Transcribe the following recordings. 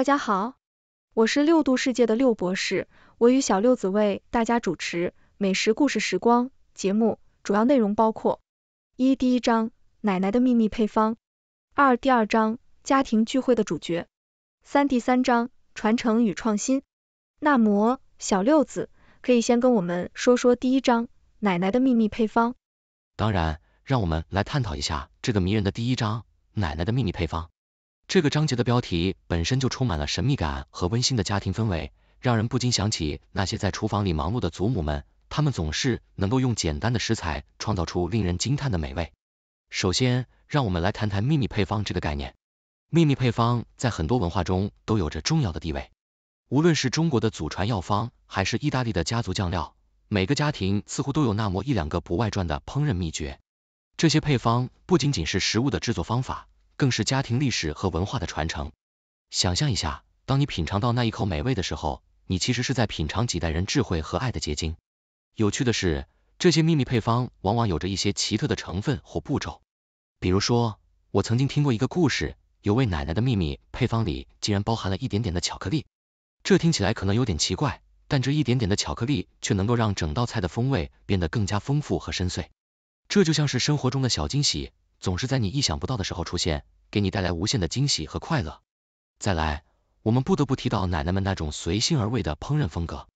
大家好，我是六度世界的六博士，我与小六子为大家主持美食故事时光节目，主要内容包括一、第一章奶奶的秘密配方；二、第二章家庭聚会的主角；三、第三章传承与创新。那么，小六子，可以先跟我们说说第一章奶奶的秘密配方？当然，让我们来探讨一下这个迷人的第一章奶奶的秘密配方。这个章节的标题本身就充满了神秘感和温馨的家庭氛围，让人不禁想起那些在厨房里忙碌的祖母们。他们总是能够用简单的食材创造出令人惊叹的美味。首先，让我们来谈谈秘密配方这个概念。秘密配方在很多文化中都有着重要的地位，无论是中国的祖传药方，还是意大利的家族酱料，每个家庭似乎都有那么一两个不外传的烹饪秘诀。这些配方不仅仅是食物的制作方法。更是家庭历史和文化的传承。想象一下，当你品尝到那一口美味的时候，你其实是在品尝几代人智慧和爱的结晶。有趣的是，这些秘密配方往往有着一些奇特的成分或步骤。比如说，我曾经听过一个故事，有位奶奶的秘密配方里竟然包含了一点点的巧克力。这听起来可能有点奇怪，但这一点点的巧克力却能够让整道菜的风味变得更加丰富和深邃。这就像是生活中的小惊喜。总是在你意想不到的时候出现，给你带来无限的惊喜和快乐。再来，我们不得不提到奶奶们那种随心而为的烹饪风格，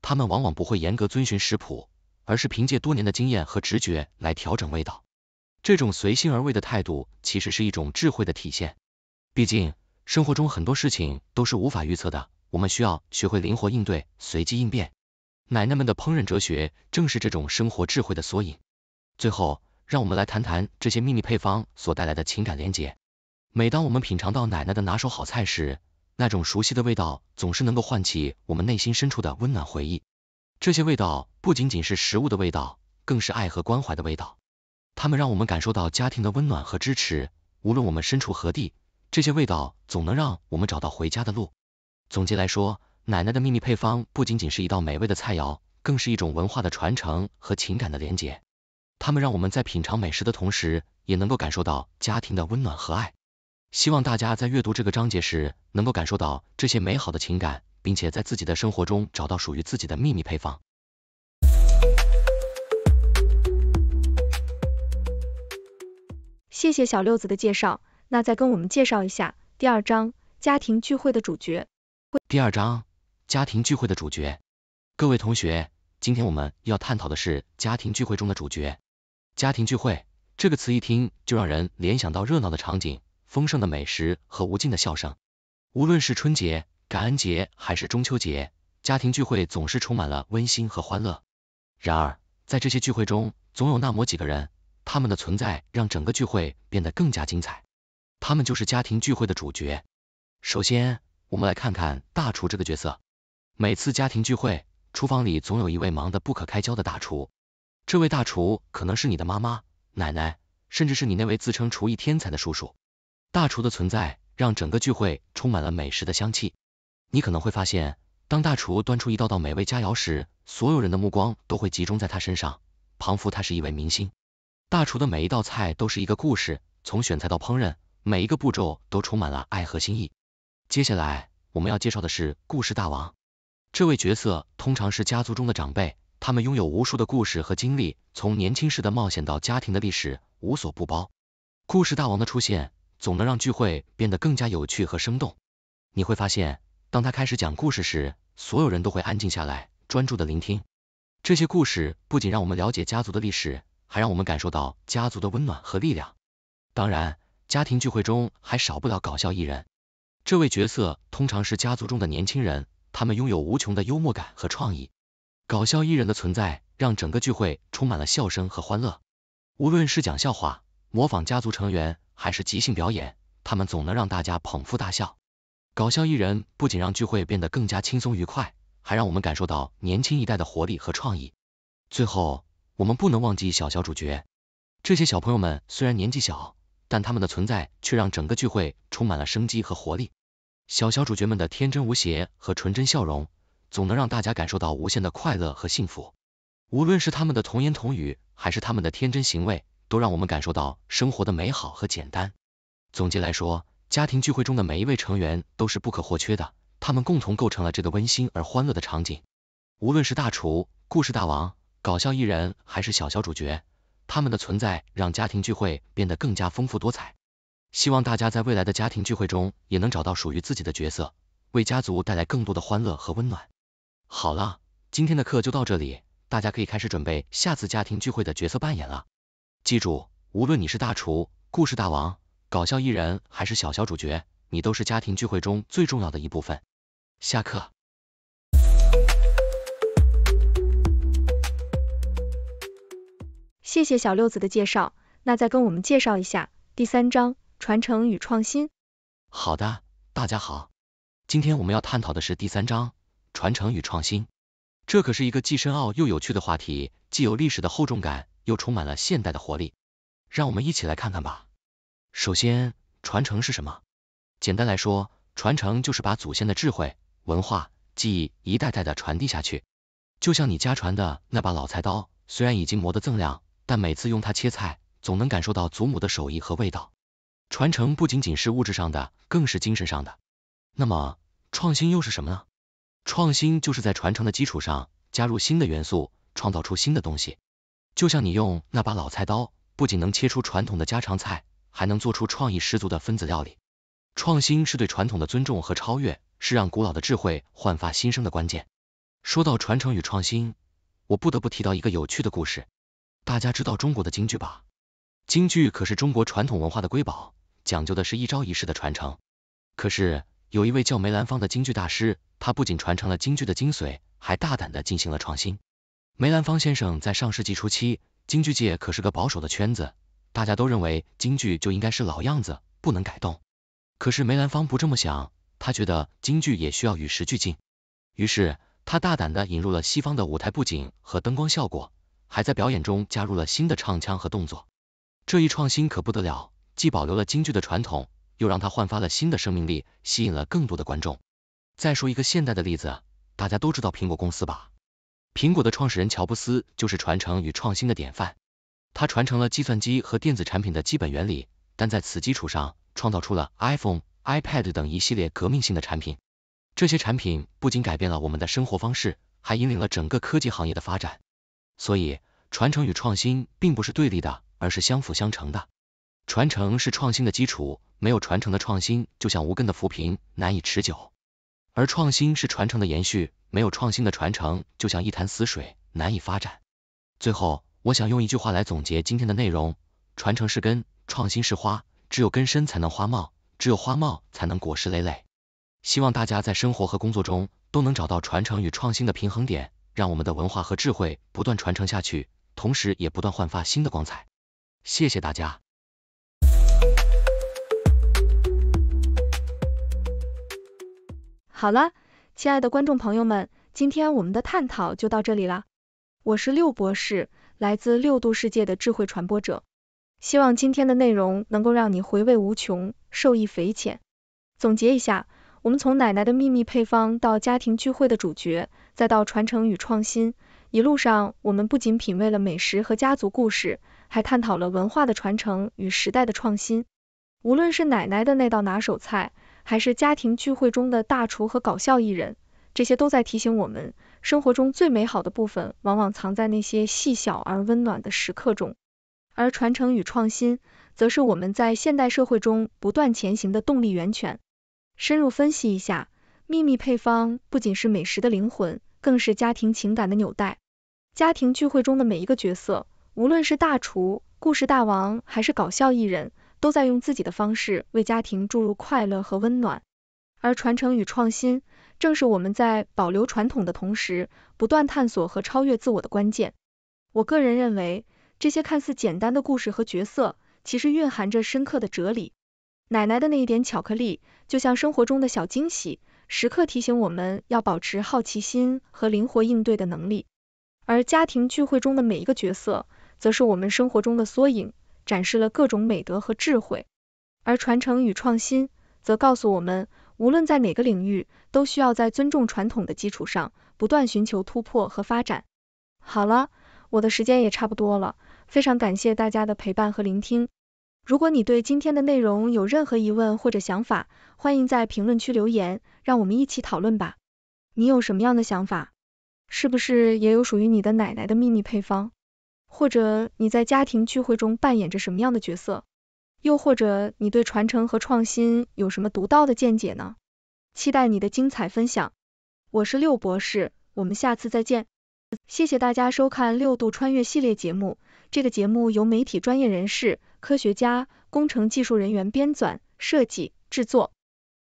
她们往往不会严格遵循食谱，而是凭借多年的经验和直觉来调整味道。这种随心而为的态度，其实是一种智慧的体现。毕竟，生活中很多事情都是无法预测的，我们需要学会灵活应对，随机应变。奶奶们的烹饪哲学，正是这种生活智慧的缩影。最后。让我们来谈谈这些秘密配方所带来的情感联结。每当我们品尝到奶奶的拿手好菜时，那种熟悉的味道总是能够唤起我们内心深处的温暖回忆。这些味道不仅仅是食物的味道，更是爱和关怀的味道。它们让我们感受到家庭的温暖和支持。无论我们身处何地，这些味道总能让我们找到回家的路。总结来说，奶奶的秘密配方不仅仅是一道美味的菜肴，更是一种文化的传承和情感的联结。他们让我们在品尝美食的同时，也能够感受到家庭的温暖和爱。希望大家在阅读这个章节时，能够感受到这些美好的情感，并且在自己的生活中找到属于自己的秘密配方。谢谢小六子的介绍，那再跟我们介绍一下第二章家庭聚会的主角。第二章家庭聚会的主角，各位同学，今天我们要探讨的是家庭聚会中的主角。家庭聚会这个词一听就让人联想到热闹的场景、丰盛的美食和无尽的笑声。无论是春节、感恩节还是中秋节，家庭聚会总是充满了温馨和欢乐。然而，在这些聚会中，总有那么几个人，他们的存在让整个聚会变得更加精彩。他们就是家庭聚会的主角。首先，我们来看看大厨这个角色。每次家庭聚会，厨房里总有一位忙得不可开交的大厨。这位大厨可能是你的妈妈、奶奶，甚至是你那位自称厨艺天才的叔叔。大厨的存在让整个聚会充满了美食的香气。你可能会发现，当大厨端出一道道美味佳肴时，所有人的目光都会集中在他身上，仿佛他是一位明星。大厨的每一道菜都是一个故事，从选菜到烹饪，每一个步骤都充满了爱和心意。接下来我们要介绍的是故事大王，这位角色通常是家族中的长辈。他们拥有无数的故事和经历，从年轻时的冒险到家庭的历史，无所不包。故事大王的出现，总能让聚会变得更加有趣和生动。你会发现，当他开始讲故事时，所有人都会安静下来，专注的聆听。这些故事不仅让我们了解家族的历史，还让我们感受到家族的温暖和力量。当然，家庭聚会中还少不了搞笑艺人，这位角色通常是家族中的年轻人，他们拥有无穷的幽默感和创意。搞笑艺人的存在让整个聚会充满了笑声和欢乐。无论是讲笑话、模仿家族成员，还是即兴表演，他们总能让大家捧腹大笑。搞笑艺人不仅让聚会变得更加轻松愉快，还让我们感受到年轻一代的活力和创意。最后，我们不能忘记小小主角。这些小朋友们虽然年纪小，但他们的存在却让整个聚会充满了生机和活力。小小主角们的天真无邪和纯真笑容。总能让大家感受到无限的快乐和幸福。无论是他们的童言童语，还是他们的天真行为，都让我们感受到生活的美好和简单。总结来说，家庭聚会中的每一位成员都是不可或缺的，他们共同构成了这个温馨而欢乐的场景。无论是大厨、故事大王、搞笑艺人，还是小小主角，他们的存在让家庭聚会变得更加丰富多彩。希望大家在未来的家庭聚会中也能找到属于自己的角色，为家族带来更多的欢乐和温暖。好了，今天的课就到这里，大家可以开始准备下次家庭聚会的角色扮演了。记住，无论你是大厨、故事大王、搞笑艺人还是小小主角，你都是家庭聚会中最重要的一部分。下课。谢谢小六子的介绍，那再跟我们介绍一下第三章传承与创新。好的，大家好，今天我们要探讨的是第三章。传承与创新，这可是一个既深奥又有趣的话题，既有历史的厚重感，又充满了现代的活力。让我们一起来看看吧。首先，传承是什么？简单来说，传承就是把祖先的智慧、文化、技艺一代代的传递下去。就像你家传的那把老菜刀，虽然已经磨得锃亮，但每次用它切菜，总能感受到祖母的手艺和味道。传承不仅仅是物质上的，更是精神上的。那么，创新又是什么呢？创新就是在传承的基础上加入新的元素，创造出新的东西。就像你用那把老菜刀，不仅能切出传统的家常菜，还能做出创意十足的分子料理。创新是对传统的尊重和超越，是让古老的智慧焕发新生的关键。说到传承与创新，我不得不提到一个有趣的故事。大家知道中国的京剧吧？京剧可是中国传统文化的瑰宝，讲究的是一招一式的传承。可是有一位叫梅兰芳的京剧大师。他不仅传承了京剧的精髓，还大胆的进行了创新。梅兰芳先生在上世纪初期，京剧界可是个保守的圈子，大家都认为京剧就应该是老样子，不能改动。可是梅兰芳不这么想，他觉得京剧也需要与时俱进。于是他大胆的引入了西方的舞台布景和灯光效果，还在表演中加入了新的唱腔和动作。这一创新可不得了，既保留了京剧的传统，又让它焕发了新的生命力，吸引了更多的观众。再说一个现代的例子，大家都知道苹果公司吧？苹果的创始人乔布斯就是传承与创新的典范。他传承了计算机和电子产品的基本原理，但在此基础上创造出了 iPhone、iPad 等一系列革命性的产品。这些产品不仅改变了我们的生活方式，还引领了整个科技行业的发展。所以，传承与创新并不是对立的，而是相辅相成的。传承是创新的基础，没有传承的创新就像无根的浮萍，难以持久。而创新是传承的延续，没有创新的传承就像一潭死水，难以发展。最后，我想用一句话来总结今天的内容：传承是根，创新是花，只有根深才能花茂，只有花茂才能果实累累。希望大家在生活和工作中都能找到传承与创新的平衡点，让我们的文化和智慧不断传承下去，同时也不断焕发新的光彩。谢谢大家。好了，亲爱的观众朋友们，今天我们的探讨就到这里了。我是六博士，来自六度世界的智慧传播者。希望今天的内容能够让你回味无穷，受益匪浅。总结一下，我们从奶奶的秘密配方到家庭聚会的主角，再到传承与创新，一路上我们不仅品味了美食和家族故事，还探讨了文化的传承与时代的创新。无论是奶奶的那道拿手菜，还是家庭聚会中的大厨和搞笑艺人，这些都在提醒我们，生活中最美好的部分往往藏在那些细小而温暖的时刻中。而传承与创新，则是我们在现代社会中不断前行的动力源泉。深入分析一下，秘密配方不仅是美食的灵魂，更是家庭情感的纽带。家庭聚会中的每一个角色，无论是大厨、故事大王还是搞笑艺人，都在用自己的方式为家庭注入快乐和温暖，而传承与创新正是我们在保留传统的同时，不断探索和超越自我的关键。我个人认为，这些看似简单的故事和角色，其实蕴含着深刻的哲理。奶奶的那一点巧克力，就像生活中的小惊喜，时刻提醒我们要保持好奇心和灵活应对的能力；而家庭聚会中的每一个角色，则是我们生活中的缩影。展示了各种美德和智慧，而传承与创新则告诉我们，无论在哪个领域，都需要在尊重传统的基础上，不断寻求突破和发展。好了，我的时间也差不多了，非常感谢大家的陪伴和聆听。如果你对今天的内容有任何疑问或者想法，欢迎在评论区留言，让我们一起讨论吧。你有什么样的想法？是不是也有属于你的奶奶的秘密配方？或者你在家庭聚会中扮演着什么样的角色？又或者你对传承和创新有什么独到的见解呢？期待你的精彩分享。我是六博士，我们下次再见。谢谢大家收看六度穿越系列节目。这个节目由媒体专业人士、科学家、工程技术人员编纂、设计、制作，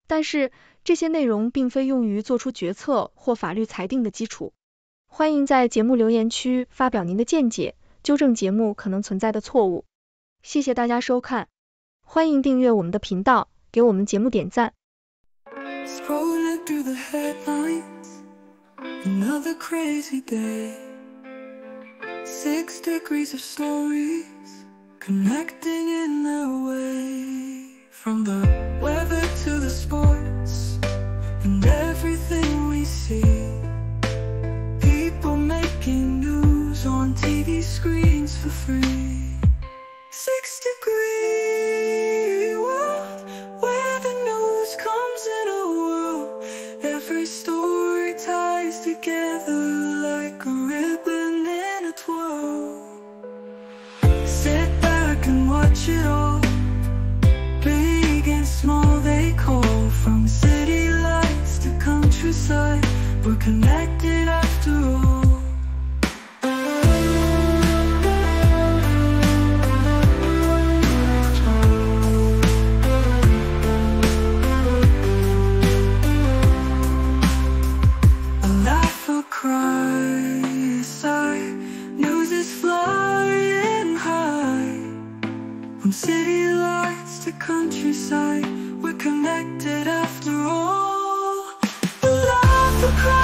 但是这些内容并非用于做出决策或法律裁定的基础。欢迎在节目留言区发表您的见解。纠正节目可能存在的错误。谢谢大家收看，欢迎订阅我们的频道，给我们节目点赞。Connecting in their way from the weather to the sport. side We're connected after all From city lights to countryside, we're connected after all cry.